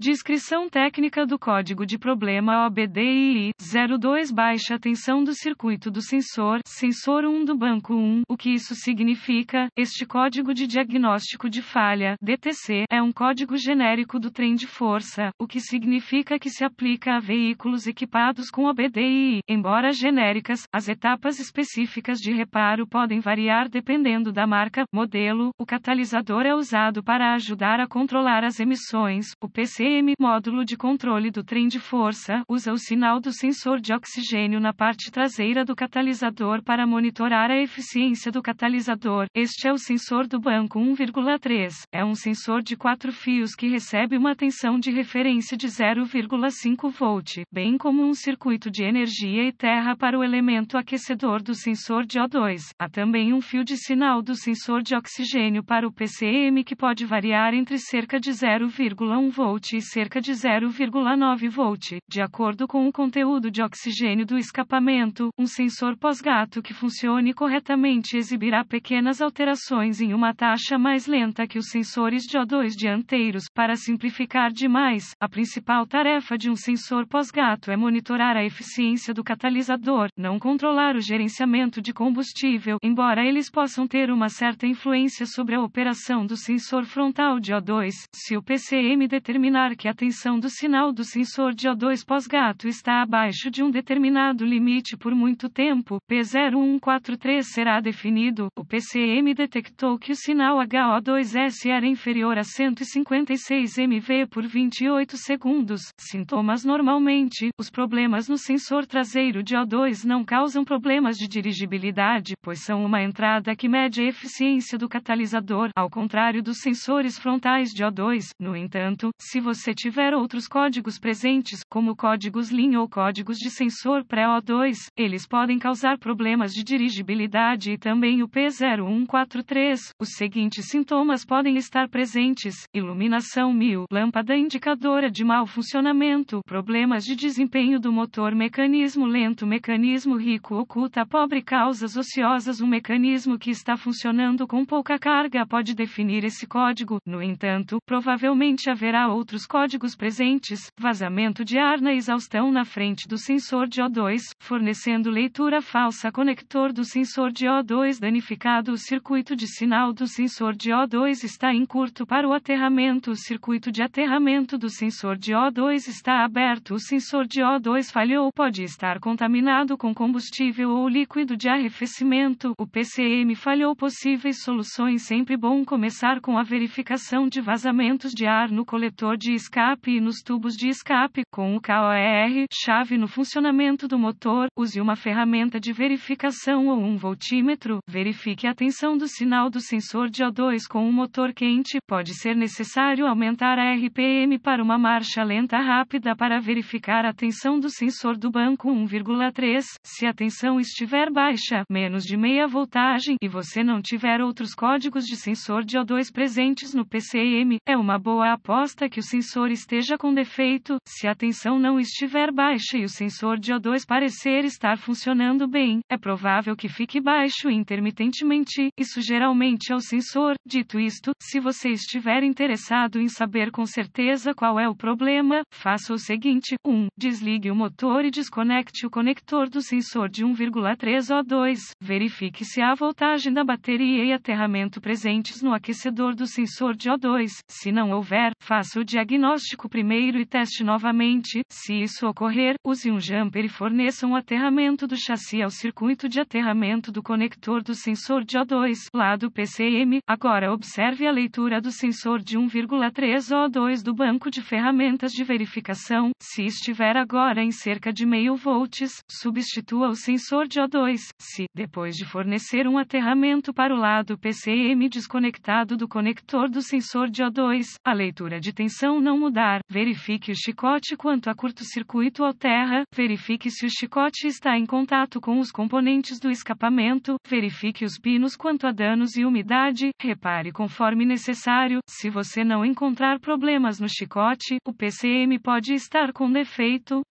Descrição técnica do código de problema OBDII 02 baixa tensão do circuito do sensor, sensor 1 do banco 1. O que isso significa? Este código de diagnóstico de falha, DTC, é um código genérico do trem de força, o que significa que se aplica a veículos equipados com OBDII. Embora genéricas, as etapas específicas de reparo podem variar dependendo da marca, modelo. O catalisador é usado para ajudar a controlar as emissões. O PC CM módulo de controle do trem de força usa o sinal do sensor de oxigênio na parte traseira do catalisador para monitorar a eficiência do catalisador. Este é o sensor do banco 1,3. É um sensor de quatro fios que recebe uma tensão de referência de 0,5 V, bem como um circuito de energia e terra para o elemento aquecedor do sensor de O2. Há também um fio de sinal do sensor de oxigênio para o PCM que pode variar entre cerca de 0,1 V cerca de 0,9 volt, de acordo com o conteúdo de oxigênio do escapamento. Um sensor pós-gato que funcione corretamente exibirá pequenas alterações em uma taxa mais lenta que os sensores de O2 dianteiros. Para simplificar demais, a principal tarefa de um sensor pós-gato é monitorar a eficiência do catalisador, não controlar o gerenciamento de combustível, embora eles possam ter uma certa influência sobre a operação do sensor frontal de O2, se o PCM determinar que a tensão do sinal do sensor de O2 pós-gato está abaixo de um determinado limite por muito tempo, P0143 será definido. O PCM detectou que o sinal HO2S era inferior a 156 MV por 28 segundos. Sintomas normalmente, os problemas no sensor traseiro de O2 não causam problemas de dirigibilidade, pois são uma entrada que mede a eficiência do catalisador, ao contrário dos sensores frontais de O2. No entanto, se você se tiver outros códigos presentes, como códigos LIN ou códigos de sensor pré-O2, eles podem causar problemas de dirigibilidade e também o P0143. Os seguintes sintomas podem estar presentes: iluminação mil, lâmpada indicadora de mau funcionamento, problemas de desempenho do motor, mecanismo lento, mecanismo rico oculta pobre, causas ociosas. Um mecanismo que está funcionando com pouca carga pode definir esse código. No entanto, provavelmente haverá outros códigos presentes, vazamento de ar na exaustão na frente do sensor de O2, fornecendo leitura falsa conector do sensor de O2 danificado o circuito de sinal do sensor de O2 está em curto para o aterramento o circuito de aterramento do sensor de O2 está aberto o sensor de O2 falhou pode estar contaminado com combustível ou líquido de arrefecimento o PCM falhou possíveis soluções sempre bom começar com a verificação de vazamentos de ar no coletor de de escape e nos tubos de escape. Com o KOER, chave no funcionamento do motor, use uma ferramenta de verificação ou um voltímetro. Verifique a tensão do sinal do sensor de O2 com o motor quente. Pode ser necessário aumentar a RPM para uma marcha lenta rápida para verificar a tensão do sensor do banco 1,3. Se a tensão estiver baixa, menos de meia voltagem, e você não tiver outros códigos de sensor de O2 presentes no PCM, é uma boa aposta que o sensor sensor esteja com defeito, se a tensão não estiver baixa e o sensor de O2 parecer estar funcionando bem, é provável que fique baixo intermitentemente, isso geralmente é o sensor. Dito isto, se você estiver interessado em saber com certeza qual é o problema, faça o seguinte: 1. Desligue o motor e desconecte o conector do sensor de 1,3 O2. Verifique se há voltagem da bateria e aterramento presentes no aquecedor do sensor de O2. Se não houver, faça o diagnóstico diagnóstico primeiro e teste novamente. Se isso ocorrer, use um jumper e forneça um aterramento do chassi ao circuito de aterramento do conector do sensor de O2, lado PCM. Agora observe a leitura do sensor de 1,3 O2 do banco de ferramentas de verificação. Se estiver agora em cerca de meio volts, substitua o sensor de O2. Se, depois de fornecer um aterramento para o lado PCM desconectado do conector do sensor de O2, a leitura de tensão não mudar, verifique o chicote quanto a curto-circuito ou terra, verifique se o chicote está em contato com os componentes do escapamento, verifique os pinos quanto a danos e umidade, repare conforme necessário, se você não encontrar problemas no chicote, o PCM pode estar com defeito,